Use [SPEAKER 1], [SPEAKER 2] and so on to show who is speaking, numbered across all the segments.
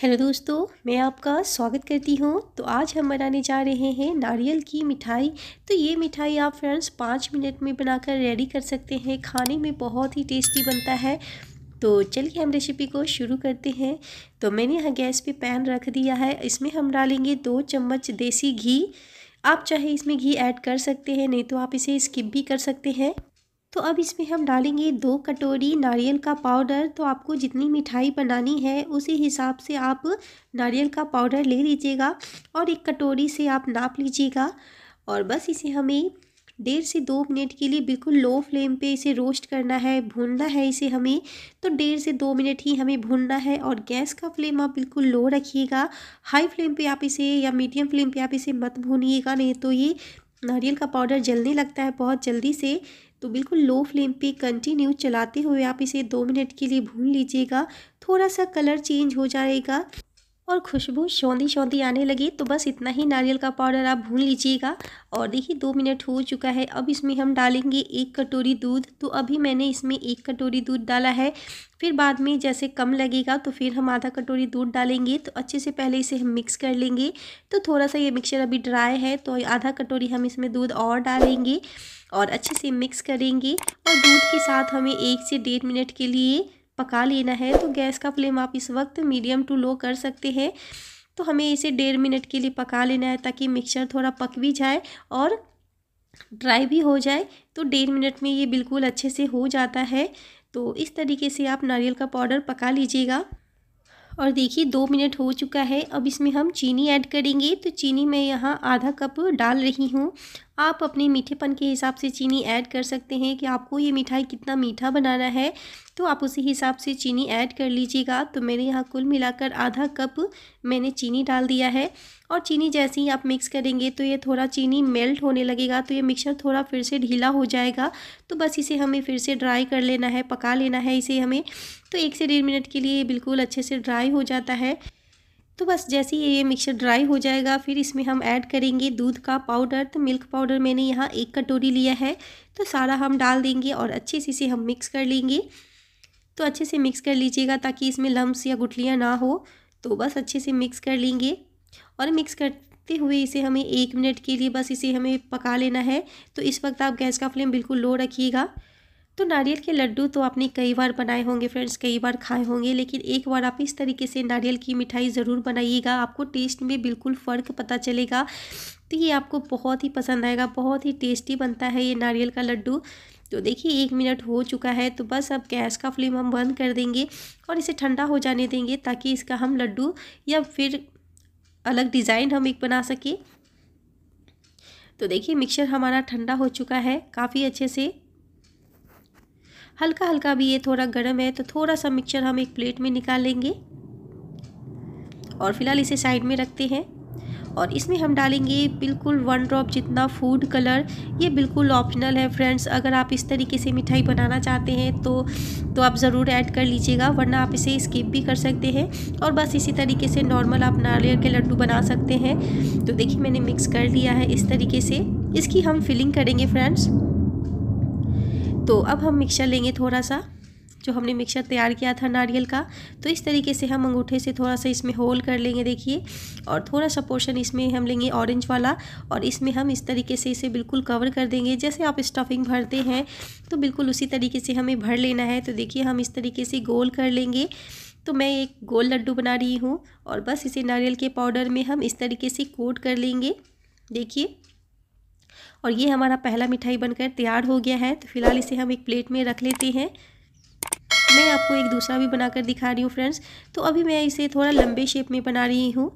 [SPEAKER 1] hello दोस्तों मैं आपका स्वागत करती हूँ तो आज हम बनाने जा रहे हैं नारियल की मिठाई तो ये मिठाई आप फ्रेंड्स पाँच मिनट में बनाकर रेडी कर सकते हैं खाने में बहुत ही टेस्टी बनता है तो चलिए हम रेसिपी को शुरू करते हैं तो मैंने यहाँ गैस पे पैन रख दिया है इसमें हम डालेंगे दो चम्मच देसी घी आप चाहे इसमें घी ऐड कर सकते हैं नहीं तो आप इसे स्किप भी कर सकते हैं तो अब इसमें हम डालेंगे दो कटोरी नारियल का पाउडर तो आपको जितनी मिठाई बनानी है उसी हिसाब से आप नारियल का पाउडर ले लीजिएगा और एक कटोरी से आप नाप लीजिएगा और बस इसे हमें डेढ़ से दो मिनट के लिए बिल्कुल लो फ्लेम पे इसे रोस्ट करना है भूनना है इसे हमें तो डेढ़ से दो मिनट ही हमें भूनना है और गैस का फ्लेम आप बिल्कुल लो रखिएगा हाई फ्लेम पे आप इसे या मीडियम फ्लेम पे आप इसे मत भूनिएगा नहीं तो ये नारियल का पाउडर जलने लगता है बहुत जल्दी से तो बिल्कुल लो फ्लेम पे कंटिन्यू चलाते हुए आप इसे दो मिनट के लिए भून लीजिएगा थोड़ा सा कलर चेंज हो जाएगा और खुशबू सौंधी सौंधी आने लगी तो बस इतना ही नारियल का पाउडर आप भून लीजिएगा और देखिए दो मिनट हो चुका है अब इसमें हम डालेंगे एक कटोरी दूध तो अभी मैंने इसमें एक कटोरी दूध डाला है फिर बाद में जैसे कम लगेगा तो फिर हम आधा कटोरी दूध डालेंगे तो अच्छे से पहले इसे हम मिक्स कर लेंगे तो थोड़ा सा ये मिक्सचर अभी ड्राई है तो आधा कटोरी हम इसमें दूध और डालेंगे और अच्छे से मिक्स करेंगे और दूध के साथ हमें एक से डेढ़ मिनट के लिए पका लेना है तो गैस का फ्लेम आप इस वक्त मीडियम टू लो कर सकते हैं तो हमें इसे डेढ़ मिनट के लिए पका लेना है ताकि मिक्सचर थोड़ा पक भी जाए और ड्राई भी हो जाए तो डेढ़ मिनट में ये बिल्कुल अच्छे से हो जाता है तो इस तरीके से आप नारियल का पाउडर पका लीजिएगा और देखिए दो मिनट हो चुका है अब इसमें हम चीनी ऐड करेंगे तो चीनी मैं यहाँ आधा कप डाल रही हूँ आप अपने मीठेपन के हिसाब से चीनी ऐड कर सकते हैं कि आपको ये मिठाई कितना मीठा बनाना है तो आप उसी हिसाब से चीनी ऐड कर लीजिएगा तो मैंने यहाँ कुल मिलाकर आधा कप मैंने चीनी डाल दिया है और चीनी जैसे ही आप मिक्स करेंगे तो ये थोड़ा चीनी मेल्ट होने लगेगा तो ये मिक्सर थोड़ा फिर से ढीला हो जाएगा तो बस इसे हमें फिर से ड्राई कर लेना है पका लेना है इसे हमें तो एक से डेढ़ मिनट के लिए बिल्कुल अच्छे से ड्राई हो जाता है तो बस जैसे ही ये मिक्सचर ड्राई हो जाएगा फिर इसमें हम ऐड करेंगे दूध का पाउडर तो मिल्क पाउडर मैंने यहाँ एक कटोरी लिया है तो सारा हम डाल देंगे और अच्छे से इसे हम मिक्स कर लेंगे तो अच्छे से मिक्स कर लीजिएगा ताकि इसमें लम्ब या गुठलियाँ ना हो तो बस अच्छे से मिक्स कर लेंगे और मिक्स करते हुए इसे हमें एक मिनट के लिए बस इसे हमें पका लेना है तो इस वक्त आप गैस का फ्लेम बिल्कुल लो रखिएगा तो नारियल के लड्डू तो आपने कई बार बनाए होंगे फ्रेंड्स कई बार खाए होंगे लेकिन एक बार आप इस तरीके से नारियल की मिठाई ज़रूर बनाइएगा आपको टेस्ट में बिल्कुल फ़र्क पता चलेगा तो ये आपको बहुत ही पसंद आएगा बहुत ही टेस्टी बनता है ये नारियल का लड्डू तो देखिए एक मिनट हो चुका है तो बस अब गैस का फ्लेम हम बंद कर देंगे और इसे ठंडा हो जाने देंगे ताकि इसका हम लड्डू या फिर अलग डिज़ाइन हम एक बना सकें तो देखिए मिक्सर हमारा ठंडा हो चुका है काफ़ी अच्छे से हल्का हल्का भी ये थोड़ा गर्म है तो थोड़ा सा मिक्सचर हम एक प्लेट में निकालेंगे और फिलहाल इसे साइड में रखते हैं और इसमें हम डालेंगे बिल्कुल वन ड्रॉप जितना फूड कलर ये बिल्कुल ऑप्शनल है फ्रेंड्स अगर आप इस तरीके से मिठाई बनाना चाहते हैं तो तो आप ज़रूर ऐड कर लीजिएगा वरना आप इसे स्किप भी कर सकते हैं और बस इसी तरीके से नॉर्मल आप नारियल के लड्डू बना सकते हैं तो देखिए मैंने मिक्स कर लिया है इस तरीके से इसकी हम फिलिंग करेंगे फ्रेंड्स तो अब हम मिक्सर लेंगे थोड़ा सा जो हमने मिक्सर तैयार किया था नारियल का तो इस तरीके से हम अंगूठे से थोड़ा सा इसमें होल कर लेंगे देखिए और थोड़ा सा पोर्शन इसमें हम लेंगे ऑरेंज वाला और इसमें हम इस तरीके से इसे बिल्कुल कवर कर देंगे जैसे आप स्टफिंग भरते हैं तो बिल्कुल उसी तरीके से हमें भर लेना है तो देखिए हम इस तरीके से गोल कर लेंगे तो मैं एक गोल लड्डू बना रही हूँ और बस इसे नारियल के पाउडर में हम इस तरीके से कोट कर लेंगे देखिए और ये हमारा पहला मिठाई बनकर तैयार हो गया है तो फिलहाल इसे हम एक प्लेट में रख लेते हैं मैं आपको एक दूसरा भी बनाकर दिखा रही हूँ फ्रेंड्स तो अभी मैं इसे थोड़ा लंबे शेप में बना रही हूँ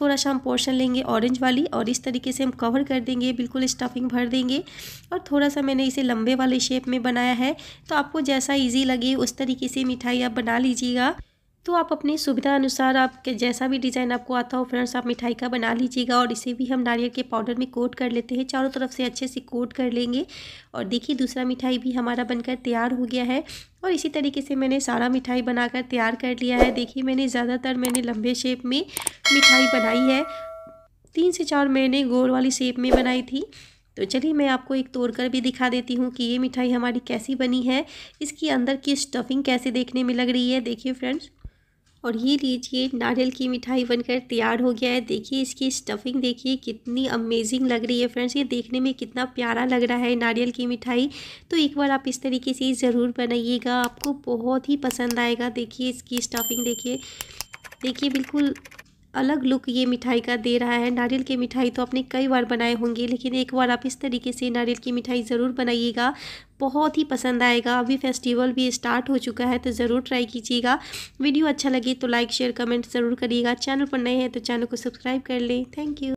[SPEAKER 1] थोड़ा सा हम पोर्शन लेंगे ऑरेंज वाली और इस तरीके से हम कवर कर देंगे बिल्कुल स्टफिंग भर देंगे और थोड़ा सा मैंने इसे लंबे वाले शेप में बनाया है तो आपको जैसा इजी लगे उस तरीके से मिठाई आप बना लीजिएगा तो आप अपनी सुविधा अनुसार आपके जैसा भी डिज़ाइन आपको आता हो फ्रेंड्स आप मिठाई का बना लीजिएगा और इसे भी हम नारियल के पाउडर में कोट कर लेते हैं चारों तरफ से अच्छे से कोट कर लेंगे और देखिए दूसरा मिठाई भी हमारा बनकर तैयार हो गया है और इसी तरीके से मैंने सारा मिठाई बनाकर तैयार कर लिया है देखिए मैंने ज़्यादातर मैंने लंबे शेप में मिठाई बनाई है तीन से चार मैंने गोल वाली शेप में बनाई थी तो चलिए मैं आपको एक तोड़ कर भी दिखा देती हूँ कि ये मिठाई हमारी कैसी बनी है इसकी अंदर की स्टफिंग कैसे देखने में लग रही है देखिए फ्रेंड्स और ये लीजिए नारियल की मिठाई बनकर तैयार हो गया है देखिए इसकी स्टफिंग देखिए कितनी अमेजिंग लग रही है फ्रेंड्स ये देखने में कितना प्यारा लग रहा है नारियल की मिठाई तो एक बार आप इस तरीके से ज़रूर बनाइएगा आपको बहुत ही पसंद आएगा देखिए इसकी स्टफिंग देखिए देखिए बिल्कुल अलग लुक ये मिठाई का दे रहा है नारियल की मिठाई तो आपने कई बार बनाए होंगे लेकिन एक बार आप इस तरीके से नारियल की मिठाई ज़रूर बनाइएगा बहुत ही पसंद आएगा अभी फेस्टिवल भी स्टार्ट हो चुका है तो ज़रूर ट्राई कीजिएगा वीडियो अच्छा लगे तो लाइक शेयर कमेंट ज़रूर करिएगा चैनल पर नए हैं तो चैनल को सब्सक्राइब कर लें थैंक यू